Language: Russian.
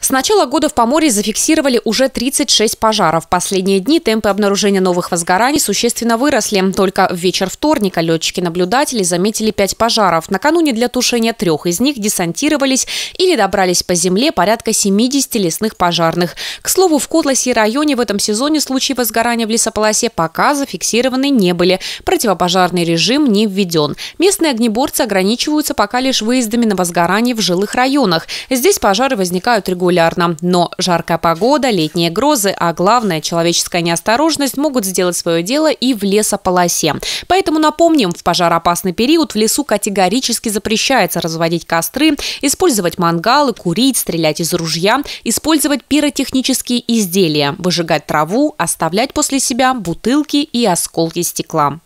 С начала года в Поморье зафиксировали уже 36 пожаров. В последние дни темпы обнаружения новых возгораний существенно выросли. Только в вечер вторника летчики-наблюдатели заметили 5 пожаров. Накануне для тушения трех из них десантировались или добрались по земле порядка 70 лесных пожарных. К слову, в Котласе и районе в этом сезоне случаи возгорания в лесополосе пока зафиксированы не были. Противопожарный режим не введен. Местные огнеборцы ограничиваются пока лишь выездами на возгорание в жилых районах. Здесь пожары возникают регулярно регулярно. Но жаркая погода, летние грозы, а главное, человеческая неосторожность могут сделать свое дело и в лесополосе. Поэтому напомним, в пожароопасный период в лесу категорически запрещается разводить костры, использовать мангалы, курить, стрелять из ружья, использовать пиротехнические изделия, выжигать траву, оставлять после себя бутылки и осколки стекла.